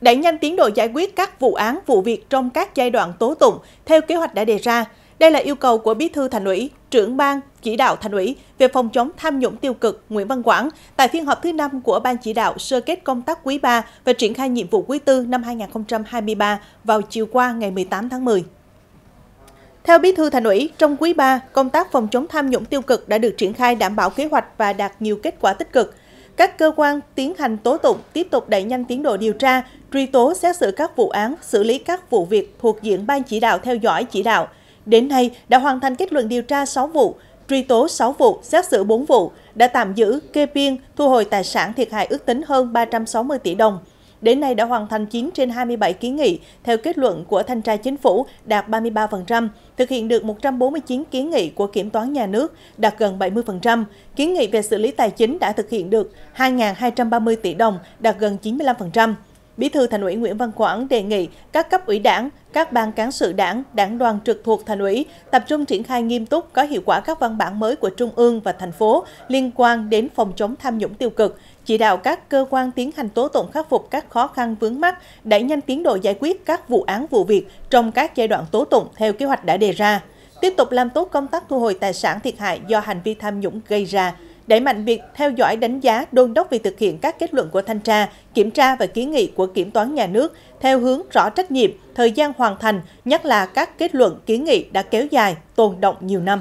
đẩy nhanh tiến độ giải quyết các vụ án, vụ việc trong các giai đoạn tố tụng theo kế hoạch đã đề ra. Đây là yêu cầu của Bí thư Thành ủy, trưởng ban chỉ đạo Thành ủy về phòng chống tham nhũng tiêu cực Nguyễn Văn Quảng tại phiên họp thứ 5 của ban chỉ đạo sơ kết công tác quý 3 và triển khai nhiệm vụ quý 4 năm 2023 vào chiều qua ngày 18 tháng 10. Theo Bí thư Thành ủy, trong quý 3, công tác phòng chống tham nhũng tiêu cực đã được triển khai đảm bảo kế hoạch và đạt nhiều kết quả tích cực. Các cơ quan tiến hành tố tụng tiếp tục đẩy nhanh tiến độ điều tra, truy tố xét xử các vụ án, xử lý các vụ việc thuộc diện ban chỉ đạo theo dõi chỉ đạo. Đến nay đã hoàn thành kết luận điều tra 6 vụ, truy tố 6 vụ, xét xử 4 vụ, đã tạm giữ, kê biên, thu hồi tài sản thiệt hại ước tính hơn 360 tỷ đồng đến nay đã hoàn thành 9 trên 27 kiến nghị, theo kết luận của Thanh tra Chính phủ đạt 33%, thực hiện được 149 kiến nghị của Kiểm toán Nhà nước đạt gần 70%, kiến nghị về xử lý tài chính đã thực hiện được 2.230 tỷ đồng đạt gần 95%. Bí thư Thành ủy Nguyễn Văn Quảng đề nghị các cấp ủy đảng, các ban cán sự đảng, đảng đoàn trực thuộc Thành ủy tập trung triển khai nghiêm túc có hiệu quả các văn bản mới của Trung ương và thành phố liên quan đến phòng chống tham nhũng tiêu cực, chỉ đạo các cơ quan tiến hành tố tụng khắc phục các khó khăn vướng mắt, đẩy nhanh tiến độ giải quyết các vụ án vụ việc trong các giai đoạn tố tụng theo kế hoạch đã đề ra tiếp tục làm tốt công tác thu hồi tài sản thiệt hại do hành vi tham nhũng gây ra, đẩy mạnh việc theo dõi đánh giá đôn đốc việc thực hiện các kết luận của thanh tra, kiểm tra và kiến nghị của kiểm toán nhà nước theo hướng rõ trách nhiệm, thời gian hoàn thành, nhất là các kết luận kiến nghị đã kéo dài, tồn động nhiều năm.